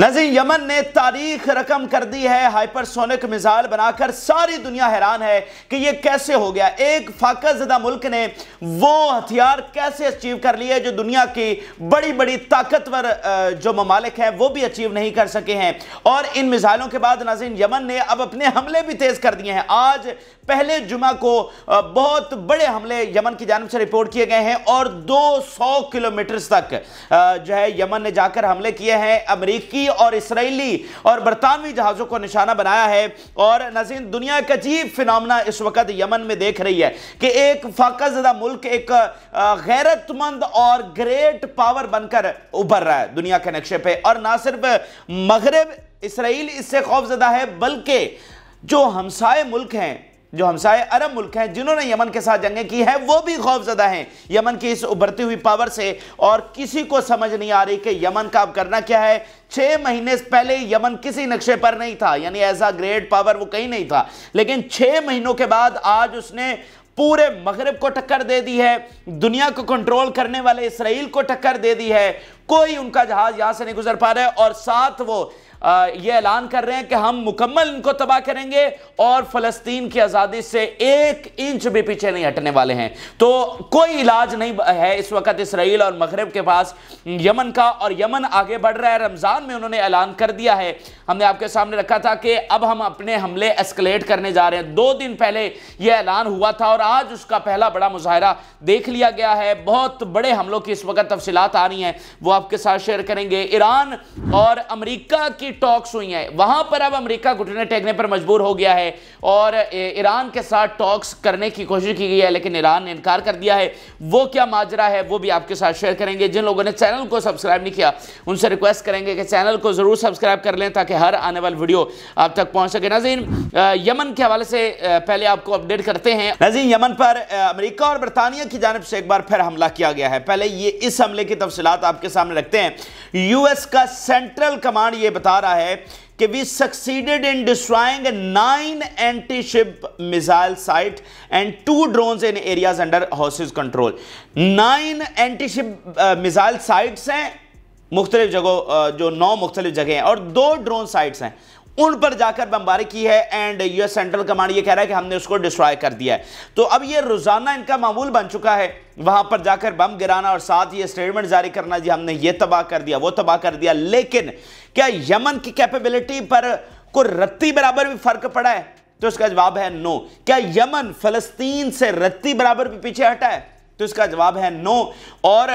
नजीर Yemen ने तारीख रकम कर दी है हाइपरसोनिक मिसाइल बनाकर सारी दुनिया हैरान है कि यह कैसे हो गया एक फाका जदा मुल्क ने वो हथियार कैसे अचीव कर लिए जो दुनिया की बड़ी बड़ी ताकतवर जो ममालिक हैं वो भी अचीव नहीं कर सके हैं और इन मिसाइलों के बाद नाजिन यमन ने अब अपने हमले भी तेज कर दिए हैं आज पहले जुमा को बहुत बड़े हमले यमन की जानब से रिपोर्ट किए गए हैं और सौ किलोमीटर तक जो है यमन ने जाकर हमले किए हैं अमरीकी अमरीकी और इसराइली और बरतानवी जहाज़ों को निशाना बनाया है और नजर दुनिया एक अजीब फिनमना इस वक्त यमन में देख रही है कि एक फाकाजदा मुल्क एक गैरतमंद और ग्रेट पावर बनकर उभर रहा है दुनिया के नक्शे पर और ना सिर्फ मगरब इसराइल इससे खौफजदा है बल्कि जो हमसाए मुल्क हैं जो हमसाए अरब मुल्क हैं जिन्होंने यमन के साथ जंगें की हैं वो भी खौफजदा हैं यमन की इस उभरती हुई पावर से और किसी को समझ नहीं आ रही कि यमन का अब करना क्या है छः महीने पहले यमन किसी नक्शे पर नहीं था यानी ऐसा ग्रेट पावर वो कहीं नहीं था लेकिन छः महीनों के बाद आज उसने पूरे मगरब को टक्कर दे दी है दुनिया को कंट्रोल करने वाले इसराइल को टक्कर दे दी है कोई उनका जहाज यहां से नहीं गुजर पा रहा है और साथ वो ये ऐलान कर रहे हैं कि हम मुकम्मल इनको तबाह करेंगे और फलस्तीन की आज़ादी से एक इंच भी पीछे नहीं हटने वाले हैं तो कोई इलाज नहीं है इस वक्त इसराइल और मगरब के पास यमन का और यमन आगे बढ़ रहा है रमज़ान में उन्होंने ऐलान कर दिया है हमने आपके सामने रखा था कि अब हम अपने हमले एस्केलेट करने जा रहे हैं दो दिन पहले यह ऐलान हुआ था और आज उसका पहला बड़ा मुजाहरा देख लिया गया है बहुत बड़े हमलों की इस वक्त तफसीत आ रही हैं वो आपके साथ शेयर करेंगे ईरान और अमरीका की की टॉक्स हुई हैं वहां पर अब अमेरिका घुटने टेकने पर मजबूर हो गया है और ईरान के साथ टॉक्स करने की कोशिश की गई है लेकिन ईरान ने इनकार कर दिया है वो क्या माजरा है वो भी आपके साथ शेयर करेंगे जिन लोगों ने चैनल को सब्सक्राइब नहीं किया उनसे रिक्वेस्ट करेंगे कि चैनल को ज़रूर सब्सक्राइब कर लें ताकि हर आने वाली वीडियो आप तक पहुँच सके नाजीन यमन के हवाले से पहले आपको अपडेट करते हैं नाजीन यमन पर अमरीका और बरतानिया की जानब से एक बार फिर हमला किया गया है पहले ये इस हमले की तफसीत आपके सामने रखते हैं यूएस का सेंट्रल कमांड ये बता रहा है कि we succeeded in destroying nine anti ship missile site and two drone in areas under Houthis control nine anti ship missile sites हैं मुख्तलिफ जगहों uh, जो नौ मुख्तलिफ जगह हैं और दो ड्रोन साइट्स हैं उन पर जाकर बमबारी की है एंड यूएस सेंट्रल कमांड ये कह रहा है कि हमने उसको डिस्ट्रॉय कर दिया है तो अब ये रोजाना इनका मामूल बन चुका है वहां पर जाकर बम गिराना और साथ ये स्टेटमेंट जारी करना जी हमने ये तबाह कर दिया वो तबाह कर दिया लेकिन क्या यमन की कैपेबिलिटी पर को रत्ती बराबर भी फर्क पड़ा है तो इसका जवाब है नो क्या यमन फलस्तीन से रत्ती बराबर भी पीछे हटा है तो इसका जवाब है नो और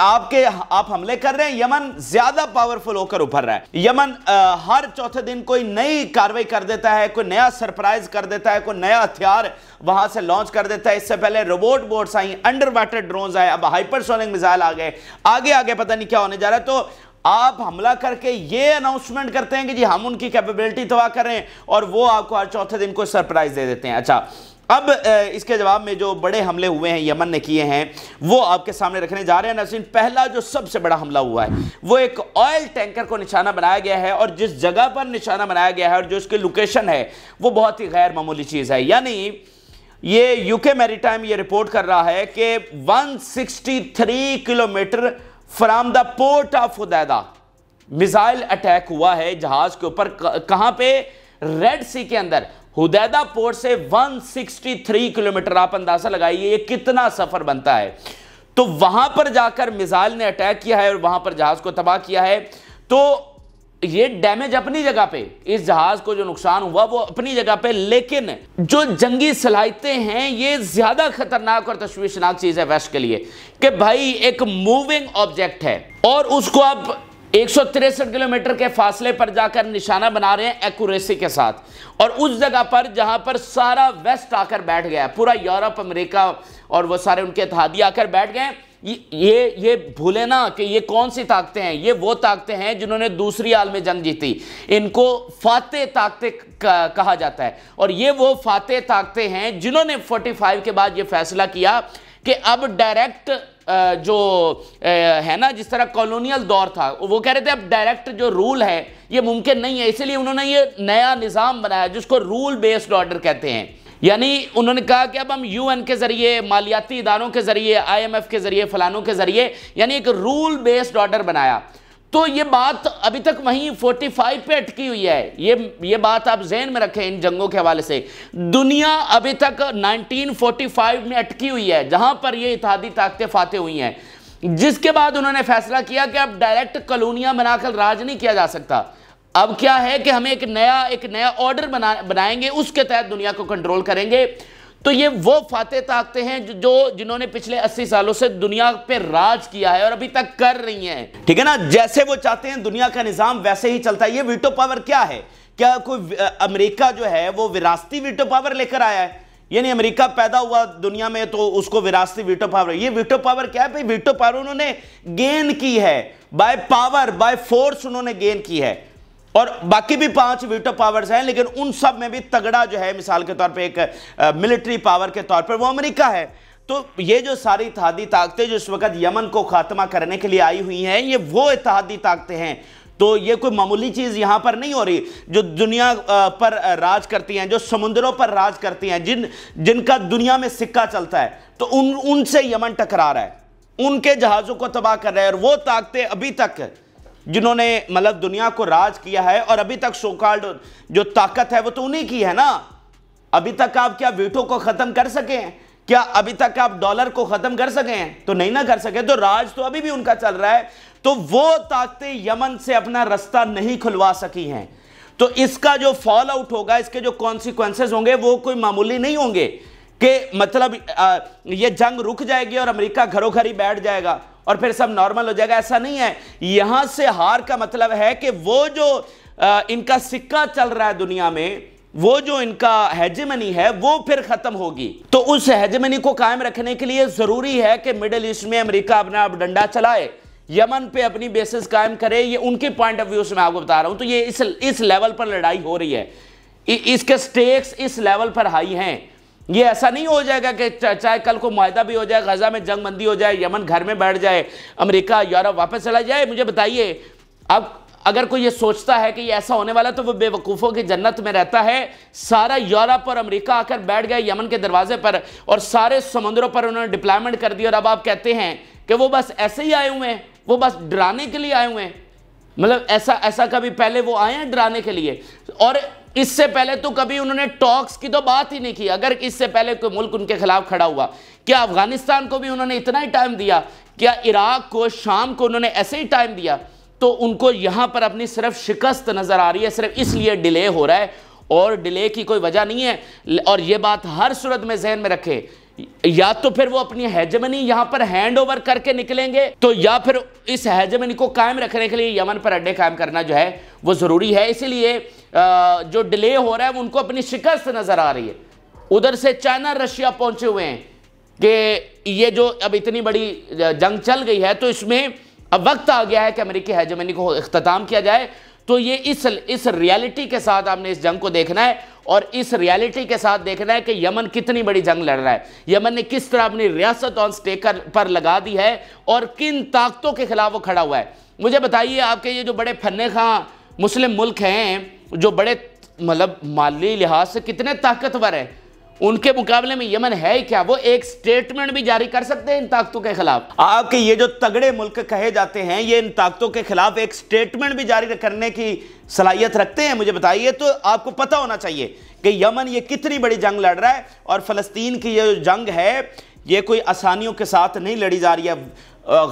आपके आप हमले कर रहे हैं यमन ज्यादा पावरफुल होकर उभर रहा है यमन आ, हर चौथे दिन कोई नई कार्रवाई कर देता है कोई नया सरप्राइज कर देता है कोई नया हथियार वहां से लॉन्च कर देता है इससे पहले रोबोट बोट्स आई अंडर वाटर ड्रोन आए अब हाइपरसोनिक मिसाइल आ गए आगे आगे पता नहीं क्या होने जा रहा है तो आप हमला करके ये अनाउंसमेंट करते हैं कि जी हम उनकी कैपेबिलिटी तबाह करें और वो आपको हर चौथे दिन को सरप्राइज दे देते हैं अच्छा अब इसके जवाब में जो बड़े हमले हुए हैं यमन ने किए हैं वो आपके सामने रखने जा रहे हैं नसीन पहला जो सबसे बड़ा हमला हुआ है वो एक ऑयल टैंकर को निशाना बनाया गया है और जिस जगह पर निशाना बनाया गया है और जो उसकी लोकेशन है वो बहुत ही गैर मामूली चीज़ है यानी ये यूके मेरी ये रिपोर्ट कर रहा है कि one kilometre from the port of Hodeidah missile attack हुआ है जहाज के ऊपर कहां पे रेड सी के अंदर हुदैदा पोर्ट से 163 किलोमीटर आप अंदाजा लगाइए ये कितना सफर बनता है तो वहां पर जाकर मिसाइल ने अटैक किया है और वहां पर जहाज को तबाह किया है तो ये डैमेज अपनी जगह पे इस जहाज को जो नुकसान हुआ वो अपनी जगह पे लेकिन जो जंगी सलाहितें हैं ये ज्यादा खतरनाक और तश्वीशनाक चीज है वेस्ट के लिए कि भाई एक मूविंग ऑब्जेक्ट है और उसको आप एक किलोमीटर के फासले पर जाकर निशाना बना रहे हैं एक्यूरेसी के साथ और उस जगह पर जहां पर सारा वेस्ट आकर बैठ गया पूरा यूरोप अमेरिका और वो सारे उनके इतिहादी आकर बैठ गए ये ये भूले ना कि ये कौन सी ताकतें हैं ये वो ताकतें हैं जिन्होंने दूसरी आलम जंग जीती इनको फाते ताकतें कहा जाता है और ये वो फाते ताकतें हैं जिन्होंने 45 के बाद ये फैसला किया कि अब डायरेक्ट जो है ना जिस तरह कॉलोनियल दौर था वो कह रहे थे अब डायरेक्ट जो रूल है ये मुमकिन नहीं है इसीलिए उन्होंने ये नया निज़ाम बनाया जिसको रूल बेस्ड ऑर्डर कहते हैं यानी उन्होंने कहा कि अब हम यूएन के ज़रिए मालियाती इदारों के ज़रिए आईएमएफ के ज़रिए फ़लानों के ज़रिए यानी एक रूल बेस्ड ऑर्डर बनाया तो ये बात अभी तक वहीं 45 पे अटकी हुई है ये ये बात आप जहन में रखें इन जंगों के हवाले से दुनिया अभी तक 1945 में अटकी हुई है जहां पर ये इतिहादी ताकतें फाते हुई हैं जिसके बाद उन्होंने फैसला किया कि अब डायरेक्ट कलोनिया बनाकर राज नहीं किया जा सकता अब क्या है कि हमें एक नया एक नया ऑर्डर बना बनाएंगे उसके तहत दुनिया को कंट्रोल करेंगे तो ये वो फाते ताकते हैं जो, जो जिन्होंने पिछले 80 सालों से दुनिया पे राज किया है और अभी तक कर रही हैं ठीक है ना जैसे वो चाहते हैं दुनिया का निज़ाम वैसे ही चलता है ये वीटो पावर क्या है क्या कोई अमेरिका जो है वो विरासती वीटो पावर लेकर आया है यानी अमेरिका पैदा हुआ दुनिया में तो उसको विरासती वीटो पावर ये वीटो पावर क्या है भाई वीटो पावर उन्होंने गेन की है बाय पावर बाय फोर्स उन्होंने गेन की है और बाकी भी पांच वीटो पावर्स हैं लेकिन उन सब में भी तगड़ा जो है मिसाल के तौर पे एक मिलिट्री पावर के तौर पर वो अमेरिका है तो ये जो सारी इतिहादी ताकतें जो इस वक्त यमन को खात्मा करने के लिए आई हुई हैं ये वो इतिहादी ताकतें हैं तो ये कोई मामूली चीज़ यहां पर नहीं हो रही जो दुनिया पर राज करती हैं जो समुद्रों पर राज करती हैं जिन जिनका दुनिया में सिक्का चलता है तो उन उनसे यमन टकरा रहा है उनके जहाज़ों को तबाह कर रहा है और वो ताकतें अभी तक जिन्होंने मतलब दुनिया को राज किया है और अभी तक सोकाल्ड जो ताकत है वो तो उन्हीं की है ना अभी तक आप क्या वीटो को ख़त्म कर सके हैं क्या अभी तक आप डॉलर को ख़त्म कर सके हैं तो नहीं ना कर सके तो राज तो अभी भी उनका चल रहा है तो वो ताकतें यमन से अपना रास्ता नहीं खुलवा सकी हैं तो इसका जो फॉल आउट होगा इसके जो कॉन्सिक्वेंसेज होंगे वो कोई मामूली नहीं होंगे कि मतलब ये जंग रुक जाएगी और अमेरिका घरों घर ही बैठ जाएगा और फिर सब नॉर्मल हो जाएगा ऐसा नहीं है यहां से हार का मतलब है कि वो जो इनका सिक्का चल रहा है दुनिया में वो जो इनका हेजमनी है वो फिर खत्म होगी तो उस हेजमनी को कायम रखने के लिए जरूरी है कि मिडिल ईस्ट में अमेरिका अपना अब डंडा चलाए यमन पे अपनी बेसिस कायम करे ये उनके पॉइंट ऑफ व्यू से मैं आपको बता रहा हूं तो ये इस इस लेवल पर लड़ाई हो रही है इ, इसके स्टेक्स इस लेवल पर हाई हैं ये ऐसा नहीं हो जाएगा कि चाहे कल को माहा भी हो जाए गजा में जंग मंदी हो जाए यमन घर में बैठ जाए अमेरिका यूरोप वापस चला जाए मुझे बताइए अब अगर कोई ये सोचता है कि ये ऐसा होने वाला तो वो बेवकूफ़ों की जन्नत में रहता है सारा यूरोप और अमेरिका आकर बैठ गए यमन के दरवाजे पर और सारे समुद्रों पर उन्होंने डिप्लॉयमेंट कर दिया और अब आप कहते हैं कि वो बस ऐसे ही आए हुए हैं वो बस डराने के लिए आए हुए हैं मतलब ऐसा ऐसा कभी पहले वो आए हैं डराने के लिए और इससे पहले तो कभी उन्होंने टॉक्स की तो बात ही नहीं की अगर इससे पहले कोई मुल्क उनके खिलाफ खड़ा हुआ क्या अफगानिस्तान को भी उन्होंने इतना ही टाइम दिया क्या इराक को शाम को उन्होंने ऐसे ही टाइम दिया तो उनको यहां पर अपनी सिर्फ शिकस्त नज़र आ रही है सिर्फ इसलिए डिले हो रहा है और डिले की कोई वजह नहीं है और ये बात हर सूरत में जहन में रखें या तो फिर वो अपनी हैजमनी यहां पर हैंड ओवर करके निकलेंगे तो या फिर इस हैजमनी को कायम रखने के लिए यमन पर अड्डे कायम करना जो है वो ज़रूरी है इसीलिए जो डिले हो रहा है उनको अपनी शिकस्त नज़र आ रही है उधर से चाइना रशिया पहुंचे हुए हैं कि ये जो अब इतनी बड़ी जंग चल गई है तो इसमें अब वक्त आ गया है कि अमेरिकी हैजमनी को अख्ताम किया जाए तो ये इस इस रियलिटी के साथ आपने इस जंग को देखना है और इस रियलिटी के साथ देखना है कि यमन कितनी बड़ी जंग लड़ रहा है यमन ने किस तरह अपनी रियासत ऑन स्टेकर पर लगा दी है और किन ताकतों के खिलाफ वो खड़ा हुआ है मुझे बताइए आपके ये जो बड़े फन्ने खां मुस्लिम मुल्क हैं जो बड़े मतलब माली लिहाज से कितने ताकतवर हैं उनके मुकाबले में यमन है क्या वो एक स्टेटमेंट भी जारी कर सकते हैं इन ताकतों के खिलाफ आपके ये जो तगड़े मुल्क कहे जाते हैं ये इन ताकतों के खिलाफ एक स्टेटमेंट भी जारी करने की सलाहियत रखते हैं मुझे बताइए तो आपको पता होना चाहिए कि यमन ये कितनी बड़ी जंग लड़ रहा है और फलस्तीन की ये जो जंग है ये कोई आसानियों के साथ नहीं लड़ी जा रही है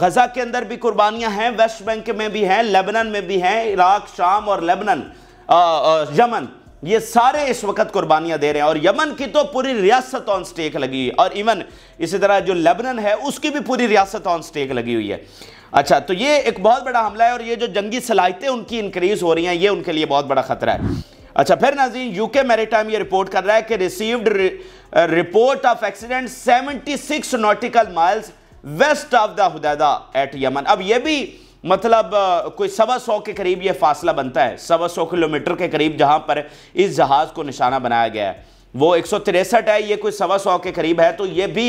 गज़ा के अंदर भी कुर्बानियां हैं वेस्ट बैंक में भी हैं लेबनन में भी हैं इराक शाम और लेबनन यमन ये सारे इस वक्त कुर्बानियां दे रहे हैं और यमन की तो पूरी रियासत ऑन स्टेक लगी हुई और इवन इसी तरह जो लेबनन है उसकी भी पूरी रियासत ऑन स्टेक लगी हुई है अच्छा तो ये एक बहुत बड़ा हमला है और ये जो जंगी सलाहितें उनकी इंक्रीज हो रही हैं ये उनके लिए बहुत बड़ा खतरा है अच्छा फिर नाजी यूके मेरी ये रिपोर्ट कर रहा है कि received report of accident six nautical miles west of the Hodeidah at Yemen अब ये भी मतलब कोई सवा सौ के करीब ये फासला बनता है सवा सौ किलोमीटर के करीब जहाँ पर इस जहाज़ को निशाना बनाया गया है वो एक है ये कोई सवा सौ के करीब है तो ये भी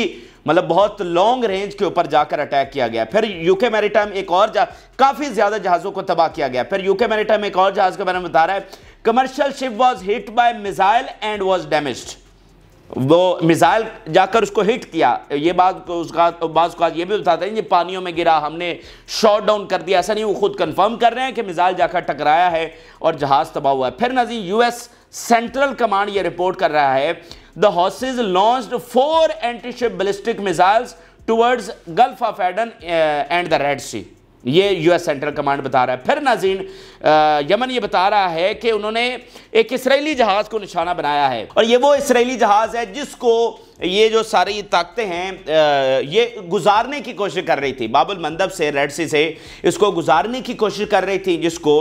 मतलब बहुत लॉन्ग रेंज के ऊपर जाकर अटैक किया गया फिर यूके मैरिटाइम एक और काफ़ी ज़्यादा जहाज़ों को तबाह किया गया फिर यूके मैरिटाइम एक और जहाज़ के बारे में बता रहा है commercial ship was hit by missile and was damaged वो मिज़ाइल जाकर उसको हिट किया ये बात उसका बाज़ का ये भी बताते हैं कि पानियों में गिरा हमने शॉट डाउन कर दिया ऐसा नहीं वो खुद कंफर्म कर रहे हैं कि मिज़ाइल जाकर टकराया है और जहाज़ तबाह हुआ है फिर नजीर यूएस सेंट्रल कमांड ये रिपोर्ट कर रहा है the Houthis launch four antiship ballistic missiles towards gulf of Aden and the red sea ये यूएस सेंट्रल कमांड बता रहा है फिर नाजीन यमन ये बता रहा है कि उन्होंने एक इसराइली जहाज़ को निशाना बनाया है और ये वो इसराइली जहाज़ है जिसको ये जो सारी ताकतें हैं ये गुजारने की कोशिश कर रही थी बाबुल मंदब से रेड सी से इसको गुजारने की कोशिश कर रही थी जिसको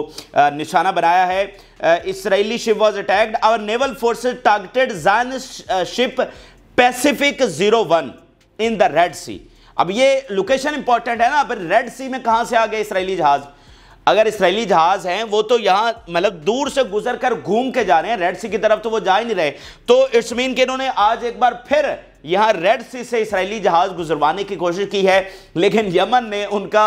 निशाना बनाया है इसराइली ship was attacked our naval forces targeted जान ship Pacific zero one in the red sea अब ये लोकेशन इंपॉर्टेंट है ना फिर रेड सी में कहां से आ गए इसराइली जहाज अगर इसराइली जहाज हैं वो तो यहां मतलब दूर से गुजर कर घूम के जा रहे हैं रेड सी की तरफ तो वो जा ही नहीं रहे तो इट्स मीन कि इन्होंने आज एक बार फिर यहां रेड सी से इसराइली जहाज गुजरवाने की कोशिश की है लेकिन यमन ने उनका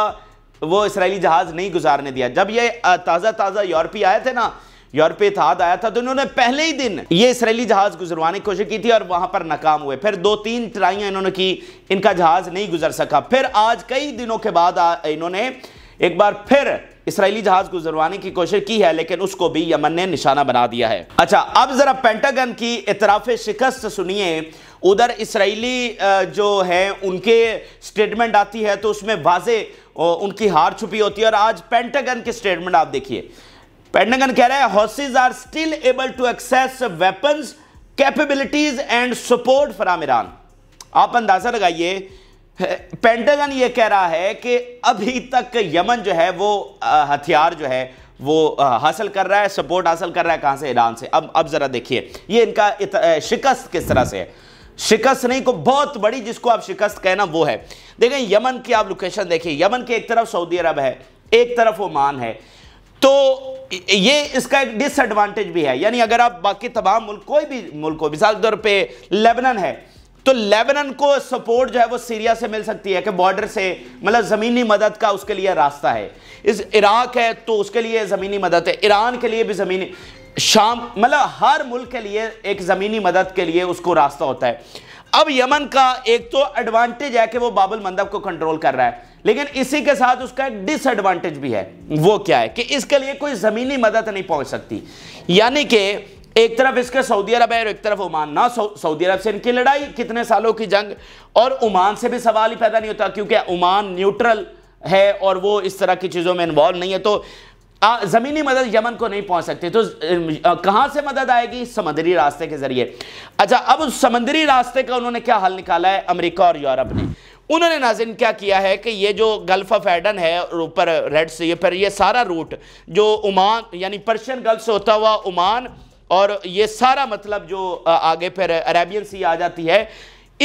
वो इसराइली जहाज नहीं गुजारने दिया जब ये ताज़ा ताज़ा यूरोपी आए थे ना यूरोपीय इतिहाद आया था तो इन्होंने पहले ही दिन ये इसराइली जहाज गुजरवाने की कोशिश की थी और वहां पर नाकाम हुए फिर दो तीन ट्राइया इन्होंने की इनका जहाज नहीं गुजर सका फिर आज कई दिनों के बाद इन्होंने एक बार फिर इसराइली जहाज गुजरवाने की कोशिश की है लेकिन उसको भी यमन ने निशाना बना दिया है अच्छा अब जरा पेंटागन की इतराफ शिकस्त सुनिए उधर इसराइली जो है उनके स्टेटमेंट आती है तो उसमें वाजे उनकी हार छुपी होती है और आज पेंटागन की स्टेटमेंट आप देखिए पेंडागन कह रहा है Houthis are still able to access weapons capabilities and support from Iran आप अंदाजा लगाइए पेंटागन ये कह रहा है कि अभी तक यमन जो है वो हथियार जो है वो हासिल कर रहा है सपोर्ट हासिल कर रहा है कहां से ईरान से अब अब जरा देखिए ये इनका शिकस्त किस तरह से है शिकस्त नहीं को बहुत बड़ी जिसको आप शिकस्त कहना वो है देखें यमन की आप लोकेशन देखिए यमन के एक तरफ सऊदी अरब है एक तरफ ओमान है तो ये इसका एक डिसएडवांटेज भी है यानी अगर आप बाकी तमाम मुल्क कोई भी मुल्क को मिसाल के तौर पर लेबनन है तो लेबनन को सपोर्ट जो है वो सीरिया से मिल सकती है कि बॉर्डर से मतलब ज़मीनी मदद का उसके लिए रास्ता है इस इराक है तो उसके लिए ज़मीनी मदद है ईरान के लिए भी ज़मीनी शाम मतलब हर मुल्क के लिए एक ज़मीनी मदद के लिए उसको रास्ता होता है अब यमन का एक तो एडवांटेज है कि वो बाबुल मंदब को कंट्रोल कर रहा है लेकिन इसी के साथ उसका एक डिसएडवांटेज भी है वो क्या है कि इसके लिए कोई ज़मीनी मदद नहीं पहुंच सकती यानी कि एक तरफ इसके सऊदी अरब है और एक तरफ ओमान ना सऊदी अरब से इनकी लड़ाई कितने सालों की जंग और ओमान से भी सवाल ही पैदा नहीं होता क्योंकि ओमान न्यूट्रल है और वो इस तरह की चीज़ों में इन्वॉल्व नहीं है तो ज़मीनी मदद यमन को नहीं पहुंच सकती तो कहां से मदद आएगी समंदरी रास्ते के ज़रिए अच्छा अब उस समंदरी रास्ते का उन्होंने क्या हल निकाला है अमेरिका और यूरोप ने उन्होंने नाजिन क्या किया है कि ये जो गल्फ ऑफ एडन है ऊपर रेड से ये पर ये सारा रूट जो उमान यानी पर्शियन गल्फ से होता हुआ उमान और ये सारा मतलब जो आगे फिर अरेबियन सी आ जाती है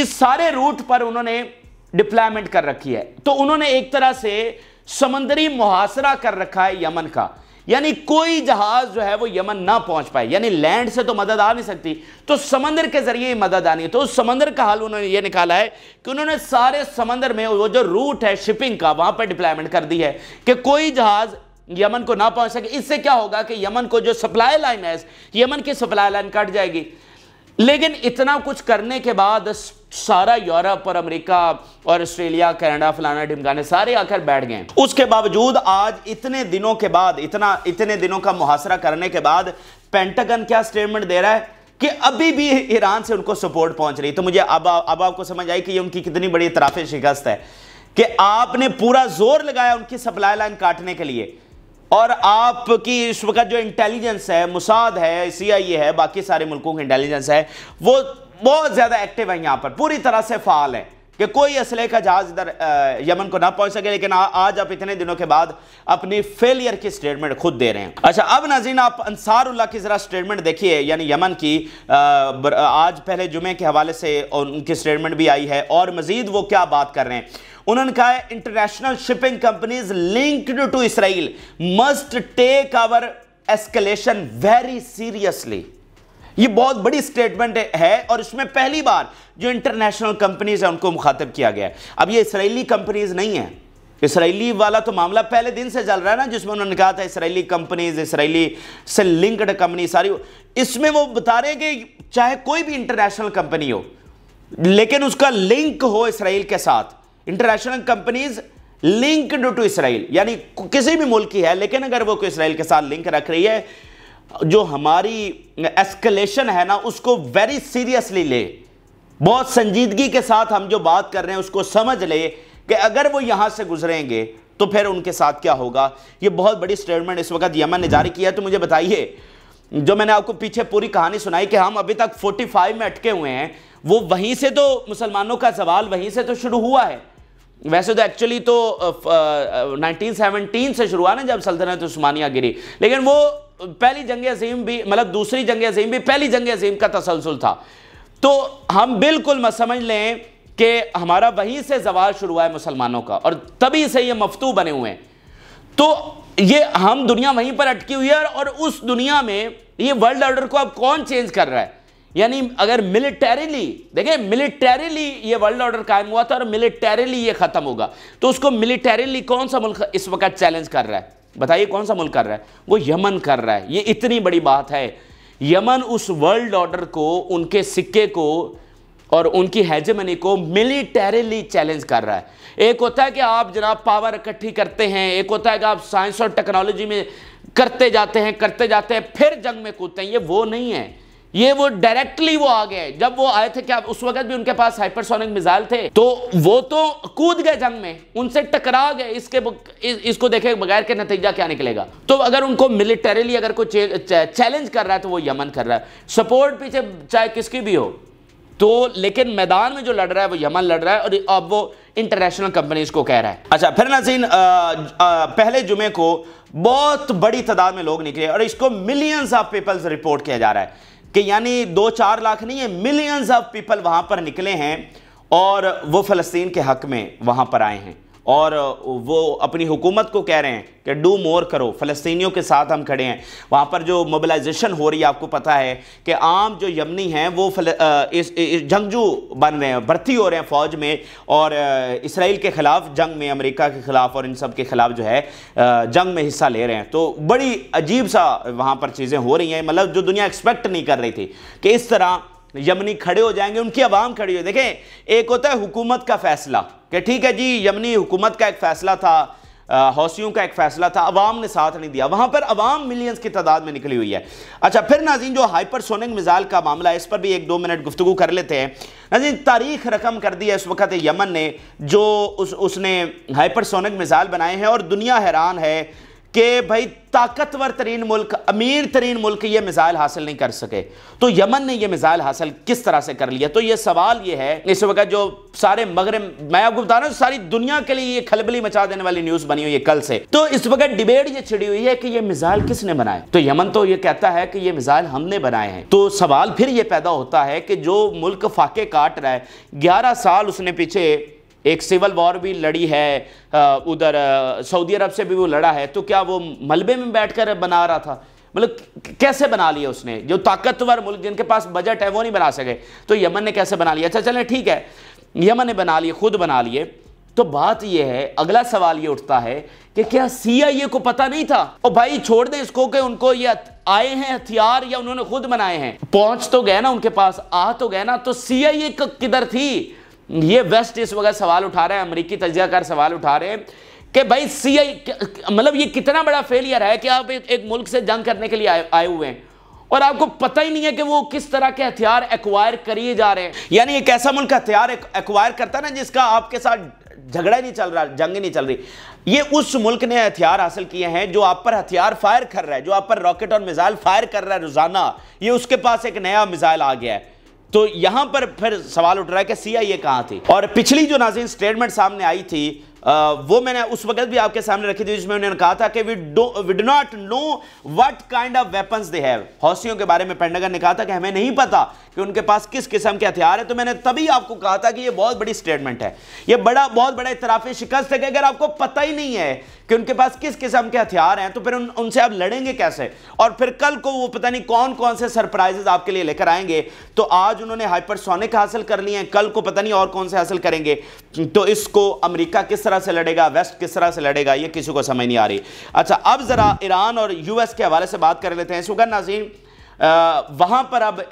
इस सारे रूट पर उन्होंने डिप्लॉयमेंट कर रखी है तो उन्होंने एक तरह से समंदरी मुहासरा कर रखा है यमन का यानी कोई जहाज जो है वो यमन ना पहुंच पाए यानी लैंड से तो मदद आ नहीं सकती तो समंदर के जरिए ही मदद आनी है तो उस समंदर का हाल उन्होंने ये निकाला है कि उन्होंने सारे समंदर में वो जो रूट है शिपिंग का वहां पर डिप्लॉयमेंट कर दी है कि कोई जहाज यमन को ना पहुंच सके इससे क्या होगा कि यमन को जो सप्लाई लाइन है यमन की सप्लाई लाइन कट जाएगी लेकिन इतना कुछ करने के बाद सारा यूरोप और अमेरिका और ऑस्ट्रेलिया कनाडा फलाना ढिमकाने सारे आकर बैठ गए उसके बावजूद आज इतने दिनों के बाद इतना इतने दिनों का मुहासरा करने के बाद पेंटागन क्या स्टेटमेंट दे रहा है कि अभी भी ईरान से उनको सपोर्ट पहुंच रही तो मुझे अब अब आपको समझ आई कि ये उनकी कितनी बड़ी तराफे शिकस्त है कि आपने पूरा जोर लगाया उनकी सप्लाई लाइन काटने के लिए और आपकी इस वक्त जो इंटेलिजेंस है मुसाद है सीआईए है बाकी सारे मुल्कों की इंटेलिजेंस है वो बहुत ज़्यादा एक्टिव है यहां पर पूरी तरह से फाल है कि कोई असले का जहाज इधर यमन को ना पहुंच सके लेकिन आ, आज आप इतने दिनों के बाद अपनी फेलियर की स्टेटमेंट खुद दे रहे हैं अच्छा अब नजीन आप अंसारुल्ला की जरा स्टेटमेंट देखिए यानी यमन की आ, आज पहले जुमे के हवाले से उनकी स्टेटमेंट भी आई है और मजीद वो क्या बात कर रहे हैं उन्होंने कहा है international shipping companies linked to Israel must take our escalation very seriously ये बहुत बड़ी स्टेटमेंट है और इसमें पहली बार जो इंटरनेशनल कंपनीज है उनको मुखातब किया गया है अब ये इसराइली कंपनीज नहीं है इसराइली वाला तो मामला पहले दिन से चल रहा है ना जिसमें उन्होंने कहा था इसराइली कंपनीज इसराइली से लिंक्ड कंपनी सारी इसमें वो बता रहे हैं कि चाहे कोई भी इंटरनेशनल कंपनी हो लेकिन उसका लिंक हो इसराइल के साथ international companies linked to Israel यानी किसी भी मुल्क की है लेकिन अगर वो इसराइल के साथ लिंक रख रही है जो हमारी एस्केलेशन है ना उसको वेरी सीरियसली ले बहुत संजीदगी के साथ हम जो बात कर रहे हैं उसको समझ ले कि अगर वो यहाँ से गुजरेंगे तो फिर उनके साथ क्या होगा ये बहुत बड़ी स्टेटमेंट इस वक्त यमन ने जारी किया तो मुझे बताइए जो मैंने आपको पीछे पूरी कहानी सुनाई कि हम अभी तक 45 में अटके हुए हैं वो वहीं से तो मुसलमानों का सवाल वहीं से तो शुरू हुआ है वैसे तो एक्चुअली तो नाइनटीन सेवनटीन से शुरू हुआ ना जब सल्तनत उस्मानिया गिरी लेकिन वो पहली जंग अजीम भी मतलब दूसरी जंग अजीम भी पहली जंग अजीम का तसलसल था तो हम बिल्कुल मत समझ लें कि हमारा वहीं से जवाल शुरू हुआ है मुसलमानों का और तभी से ये मफतू बने हुए हैं तो ये हम दुनिया वहीं पर अटकी हुई है और उस दुनिया में ये वर्ल्ड ऑर्डर को अब कौन चेंज कर रहा है यानी अगर मिलिटरीली देखिए मिलिटरीली ये वर्ल्ड ऑर्डर कायम हुआ था और मिलिटरीली ये ख़त्म होगा तो उसको मिलिटरीली कौन सा मुल्क इस वक्त चैलेंज कर रहा है बताइए कौन सा मुल्क कर रहा है वो यमन कर रहा है ये इतनी बड़ी बात है यमन उस वर्ल्ड ऑर्डर को उनके सिक्के को और उनकी हैजमनी को मिलिटरीली चैलेंज कर रहा है एक होता है कि आप जनाब पावर इकट्ठी करते हैं एक होता है कि आप साइंस और टेक्नोलॉजी में करते जाते हैं करते जाते हैं फिर जंग में कूदते हैं ये वो नहीं है ये वो डायरेक्टली वो आ गए जब वो आए थे क्या उस वक्त भी उनके पास हाइपरसोनिक मिसाइल थे तो वो तो कूद गए जंग में उनसे टकरा गए इसके इस, इसको देखे बगैर के नतीजा क्या निकलेगा तो अगर उनको मिलिटरीली अगर कोई चैलेंज कर रहा है तो वो यमन कर रहा है सपोर्ट पीछे चाहे किसकी भी हो तो लेकिन मैदान में जो लड़ रहा है वो यमन लड़ रहा है और अब वो इंटरनेशनल कंपनीज को कह रहा है अच्छा फिर नसीन पहले जुमे को बहुत बड़ी तादाद में लोग निकले और इसको मिलियंस ऑफ पीपल्स रिपोर्ट किया जा रहा है कि यानी दो चार लाख नहीं है मिलियंस ऑफ पीपल वहां पर निकले हैं और वो फलस्तीन के हक में वहां पर आए हैं और वो अपनी हुकूमत को कह रहे हैं कि डू मोर करो फ़लस्तियों के साथ हम खड़े हैं वहाँ पर जो मोबलाइजेशन हो रही है आपको पता है कि आम जो यमनी हैं वो फल, इस, इस जंगजू बन रहे हैं भर्ती हो रहे हैं फ़ौज में और इसराइल के ख़िलाफ़ जंग में अमेरिका के ख़िलाफ़ और इन सब के ख़िलाफ़ जो है जंग में हिस्सा ले रहे हैं तो बड़ी अजीब सा वहाँ पर चीज़ें हो रही हैं मतलब जो दुनिया एक्सपेक्ट नहीं कर रही थी कि इस तरह यमनी खड़े हो जाएंगे उनकी आवाम खड़ी हो देखें एक होता है हुकूमत का फैसला कि ठीक है जी यमनी हुकूमत का एक फैसला था हौसियों का एक फैसला था अवाम ने साथ नहीं दिया वहां पर अवाम मिलियंस की तादाद में निकली हुई है अच्छा फिर नाजीन जो हाइपरसोनिक मिसाइल का मामला है इस पर भी एक दो मिनट गुफ्तु कर लेते हैं नाजीन तारीख रकम कर दी है इस वक्त यमन ने जो उस उसने हाइपरसोनिक मिसाइल बनाए हैं और दुनिया हैरान है कि भाई ताकतवर तरीन मुल्क अमीर तरीन मुल्क ये मिसाइल हासिल नहीं कर सके तो यमन ने ये मिसाइल हासिल किस तरह से कर लिया तो ये सवाल ये है इस वक्त जो सारे मगरब मैं आपको बता रहा हूँ सारी दुनिया के लिए ये खलबली मचा देने वाली न्यूज़ बनी हुई है कल से तो इस वक्त डिबेट ये छिड़ी हुई है कि ये मिज़ाइल किसने बनाए तो यमन तो ये कहता है कि ये मिज़ाइल हमने बनाए हैं तो सवाल फिर ये पैदा होता है कि जो मुल्क फाके काट रहा है ग्यारह साल उसने पीछे एक सिविल वॉर भी लड़ी है उधर सऊदी अरब से भी वो लड़ा है तो क्या वो मलबे में बैठकर बना रहा था मतलब कैसे बना लिया उसने जो ताकतवर मुल्क जिनके पास बजट है वो नहीं बना सके तो यमन ने कैसे बना लिया अच्छा चलें ठीक है यमन ने बना लिए खुद बना लिए तो बात यह है अगला सवाल ये उठता है कि क्या सीआईए को पता नहीं था और भाई छोड़ दे इसको कि उनको ये आए हैं हथियार या उन्होंने खुद बनाए हैं पहुंच तो गए ना उनके पास आ तो गए ना तो सीआईए किधर थी ये वेस्ट इस वक्त सवाल उठा रहे हैं अमरीकी तजियाकार सवाल उठा रहे हैं कि भाई सी आई मतलब ये कितना बड़ा फेलियर है कि आप एक, एक मुल्क से जंग करने के लिए आए, हुए हैं और आपको पता ही नहीं है कि वो किस तरह के हथियार एक्वायर करिए जा रहे हैं यानी एक ऐसा मुल्क हथियार एक्वायर करता है ना जिसका आपके साथ झगड़ा नहीं चल रहा जंग नहीं चल रही ये उस मुल्क ने हथियार हासिल किए हैं जो आप पर हथियार फायर कर रहा है जो आप पर रॉकेट और मिसाइल फायर कर रहा है रोजाना ये उसके पास एक नया मिसाइल आ गया है तो यहां पर फिर सवाल उठ रहा है कि सीआईए कहां थी और पिछली जो नाजीन स्टेटमेंट सामने आई थी वो मैंने उस वक्त भी आपके सामने रखी थी जिसमें उन्होंने कहा था कि we do not know what kind of weapons they have हौसियों के बारे में पेंडागन ने कहा था कि हमें नहीं पता कि उनके पास किस किस्म के हथियार है तो मैंने तभी आपको कहा था कि ये बहुत बड़ी स्टेटमेंट है ये बड़ा बहुत बड़ा इतराफ़ी शिकस्त है कि अगर आपको पता ही नहीं है कि उनके पास किस किस्म के हथियार हैं तो फिर उन, उनसे आप लड़ेंगे कैसे और फिर कल को वो पता नहीं कौन कौन से सरप्राइजेज आपके लिए लेकर आएंगे तो आज उन्होंने हाइपरसोनिक हासिल कर लिए हैं कल को पता नहीं और कौन से हासिल करेंगे तो इसको अमरीका किस तरह तरह से लड़ेगा वेस्ट किस तरह से लड़ेगा ये किसी को समझ नहीं आ रही अच्छा अब जरा ईरान और यूएस के हवाले से बात कर लेते हैं सुगन नाजीम वहां पर अब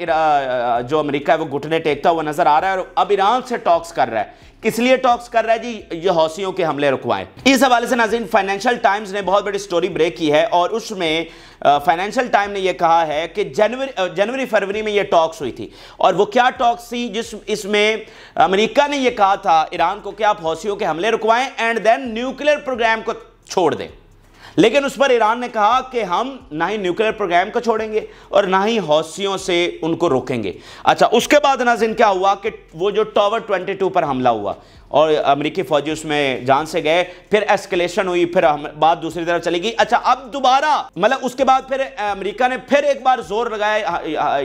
जो अमेरिका है वो घुटने टेकता हुआ नजर आ रहा है और अब ईरान से टॉक्स कर रहा है किस लिए टॉक्स कर रहा है जी ये हौसियों के हमले रुकवाएं इस हवाले से नाजीन फाइनेंशियल टाइम्स ने बहुत बड़ी स्टोरी ब्रेक की है और उसमें फाइनेंशियल टाइम ने यह कहा है कि जनवरी जनवरी फरवरी में यह टॉक्स हुई थी और वो क्या टॉक्स थी जिस इसमें अमेरिका ने यह कहा था ईरान को कि आप हौसियों के हमले रुकवाएं एंड देन न्यूक्लियर प्रोग्राम को छोड़ दें लेकिन उस पर ईरान ने कहा कि हम ना ही न्यूक्लियर प्रोग्राम को छोड़ेंगे और ना ही हौसियों से उनको रोकेंगे अच्छा उसके बाद नाजिन क्या हुआ कि वो जो ट्वेंटी 22 पर हमला हुआ और अमेरिकी फौजी उसमें जान से गए फिर एस्केलेशन हुई फिर बात दूसरी तरफ चली गई अच्छा अब दोबारा मतलब उसके बाद फिर अमेरिका ने फिर एक बार जोर लगाया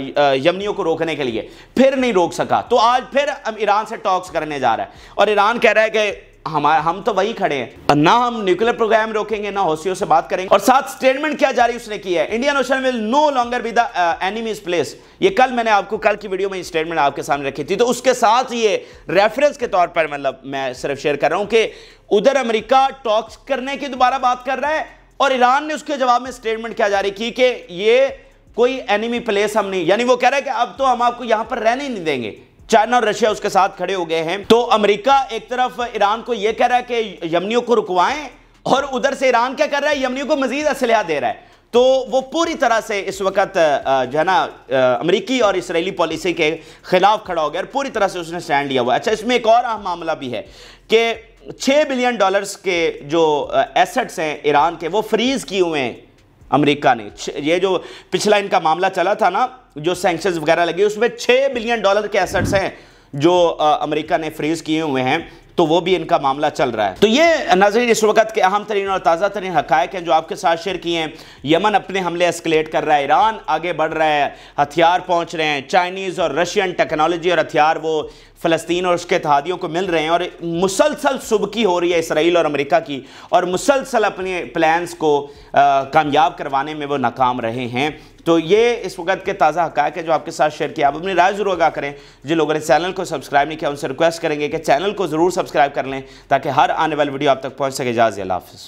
यमनियों को रोकने के लिए फिर नहीं रोक सका तो आज फिर ईरान से टॉक्स करने जा रहा है और ईरान कह रहा है कि हमारे हम तो वही खड़े हैं ना हम न्यूक्लियर प्रोग्राम रोकेंगे ना हौसियों से बात करेंगे और साथ स्टेटमेंट क्या जारी उसने की है Indian ocean will no longer be the enemy's place ये कल मैंने आपको कल की वीडियो में स्टेटमेंट आपके सामने रखी थी तो उसके साथ ये रेफरेंस के तौर पर मतलब मैं सिर्फ शेयर कर रहा हूं कि उधर अमरीका टॉक्स करने की दोबारा बात कर रहा है और ईरान ने उसके जवाब में स्टेटमेंट क्या जारी की कि ये कोई एनिमी प्लेस हम नहीं यानी वो कह रहा है कि अब तो हम आपको यहां पर रहने ही नहीं देंगे चाइना और रशिया उसके साथ खड़े हो गए हैं तो अमेरिका एक तरफ ईरान को यह कह रहा है कि यमनियों को रुकवाएं और उधर से ईरान क्या कर रहा है यमनियों को मजीद असलहा दे रहा है तो वो पूरी तरह से इस वक्त जो है ना अमरीकी और इसराइली पॉलिसी के खिलाफ खड़ा हो गया और पूरी तरह से उसने स्टैंड लिया हुआ अच्छा इसमें एक और अहम मामला भी है कि छः बिलियन डॉलर्स के जो एसेट्स हैं ईरान के वो फ्रीज किए हुए हैं अमेरिका ने ये जो पिछला इनका मामला चला था ना जो सैंक्शंस वगैरह लगे उसमें छह बिलियन डॉलर के एसेट्स हैं जो अमेरिका ने फ्रीज किए हुए हैं तो वो भी इनका मामला चल रहा है तो ये नजर इस वक्त के अहम तरीन और ताज़ा तरीन हक हैं जो आपके साथ शेयर किए हैं यमन अपने हमले एस्केलेट कर रहा है ईरान आगे बढ़ रहा है हथियार पहुँच रहे हैं चाइनीज़ और रशियन टेक्नोलॉजी और हथियार वो फ़लस्तीन और उसके इतिहादियों को मिल रहे हैं और मुसलसल सुबकी हो रही है इसराइल और अमेरिका की और मुसलसल अपने प्लान्स को कामयाब करवाने में वो नाकाम रहे हैं तो ये इस वक्त के ताज़ा हक़ है जो आपके साथ शेयर किया आप अपनी राय ज़रूर आगा करें जिन लोगों ने चैनल को सब्सक्राइब नहीं किया उनसे रिक्वेस्ट करेंगे कि चैनल को ज़रूर सब्सक्राइब कर लें ताकि हर आने वाली वीडियो आप तक पहुँच सके इजाज़ हाफ़